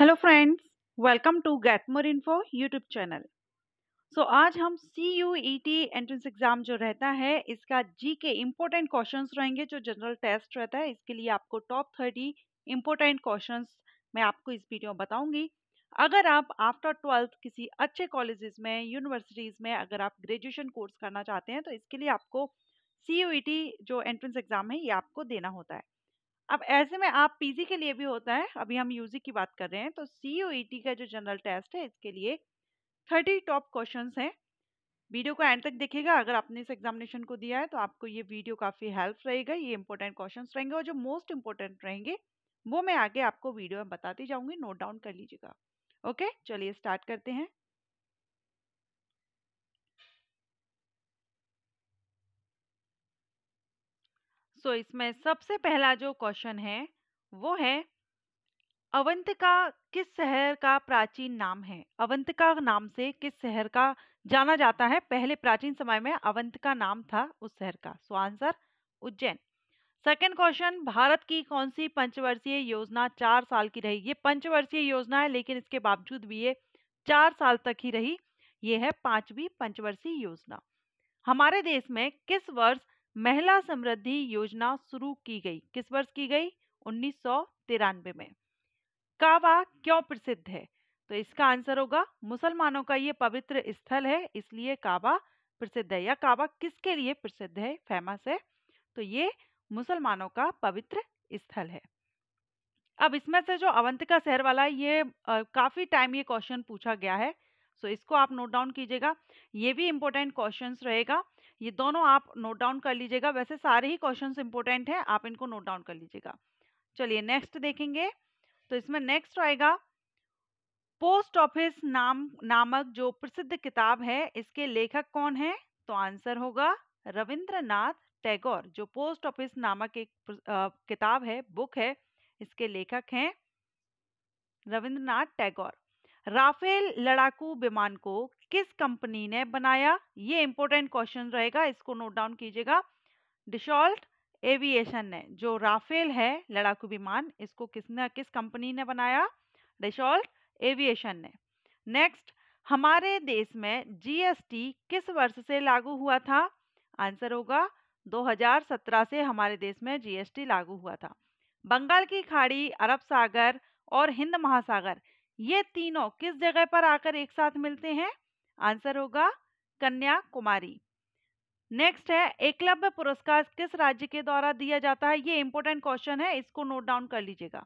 hello friends welcome to get more info YouTube channel so आज हम C U E T entrance exam जो रहता है इसका जी के इम्पोर्टेंट क्वेश्चन रहेंगे जो जनरल टेस्ट रहता है इसके लिए आपको टॉप थर्टी इम्पोर्टेंट क्वेश्चन मैं आपको इस वीडियो में बताऊंगी अगर आप आफ्टर ट्वेल्थ किसी अच्छे कॉलेजेस में यूनिवर्सिटीज़ में अगर आप ग्रेजुएशन कोर्स करना चाहते हैं तो इसके लिए आपको सी यू ई टी जो एंट्रेंस एग्ज़ाम है ये आपको देना होता है अब ऐसे में आप पीजी के लिए भी होता है अभी हम यूजी की बात कर रहे हैं तो सी e का जो जनरल टेस्ट है इसके लिए थर्टी टॉप क्वेश्चन हैं वीडियो को एंड तक देखिएगा अगर आपने इस एग्जामिनेशन को दिया है तो आपको ये वीडियो काफ़ी हेल्प रहेगा ये इंपॉर्टेंट क्वेश्चन रहेंगे और जो मोस्ट इंपॉर्टेंट रहेंगे वो मैं आगे आपको वीडियो में बताती जाऊंगी नोट डाउन कर लीजिएगा ओके चलिए स्टार्ट करते हैं सो इसमें सबसे पहला जो क्वेश्चन है वो है अवंतिका किस शहर का प्राचीन नाम है अवंतिका नाम से किस शहर का जाना जाता है पहले प्राचीन समय में अवंतिका नाम था उस शहर का so answer Ujjain second question Bharat की कौन सी पंचवर्षीय योजना चार साल की रही ये पंचवर्षीय योजना है लेकिन इसके बावजूद भी ये चार साल तक ही रही ये है पांचवी पंचवर्षीय योजना हमारे देश में किस वर्ष महिला समृद्धि योजना शुरू की गई किस वर्ष की गई उन्नीस में काबा क्यों प्रसिद्ध है तो इसका आंसर होगा मुसलमानों का ये पवित्र स्थल है इसलिए काबा प्रसिद्ध है या काबा किसके लिए प्रसिद्ध है फेमस है तो ये मुसलमानों का पवित्र स्थल है अब इसमें से जो अवंत का शहर वाला ये आ, काफी टाइम ये क्वेश्चन पूछा गया है सो इसको आप नोट डाउन कीजिएगा ये भी इंपॉर्टेंट क्वेश्चन रहेगा ये दोनों आप नोट डाउन कर लीजिएगा वैसे सारे ही क्वेश्चन इंपॉर्टेंट हैं आप इनको नोट डाउन कर लीजिएगा चलिए नेक्स्ट देखेंगे तो इसमें नेक्स्ट आएगा पोस्ट ऑफिस नाम नामक जो प्रसिद्ध किताब है इसके लेखक कौन है तो आंसर होगा रविंद्रनाथ टैगोर जो पोस्ट ऑफिस नामक एक किताब है बुक है इसके लेखक हैं रविंद्रनाथ टैगोर राफेल लड़ाकू विमान को किस कंपनी ने बनाया ये इंपॉर्टेंट क्वेश्चन रहेगा इसको नोट डाउन कीजिएगा डिशॉल्ट एविएशन ने जो राफेल है लड़ाकू विमान इसको किसने किस कंपनी ने बनाया डिशॉल्ट एविएशन ने नेक्स्ट हमारे देश में जीएसटी किस वर्ष से लागू हुआ था आंसर होगा 2017 से हमारे देश में जीएसटी लागू हुआ था बंगाल की खाड़ी अरब सागर और हिंद महासागर ये तीनों किस जगह पर आकर एक साथ मिलते हैं आंसर होगा कन्याकुमारी नेक्स्ट है एकलव्य पुरस्कार किस राज्य के द्वारा दिया जाता है ये इंपॉर्टेंट क्वेश्चन है इसको नोट डाउन कर लीजिएगा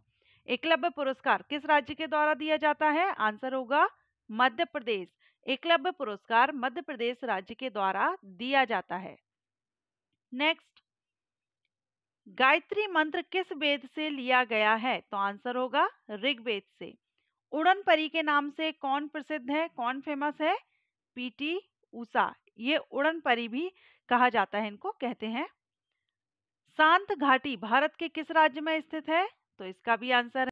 एकलव्य पुरस्कार किस राज्य के द्वारा दिया जाता है आंसर होगा मध्य प्रदेश एकलव्य पुरस्कार मध्य प्रदेश राज्य के द्वारा दिया जाता है नेक्स्ट गायत्री मंत्र किस वेद से लिया गया है तो आंसर होगा ऋग्वेद से उड़न परी के नाम से कौन प्रसिद्ध है कौन फेमस है पीटी ऊषा ये उड़न परी भी कहा जाता है इनको कहते हैं शांत घाटी भारत के किस राज्य में स्थित है तो इसका भी आंसर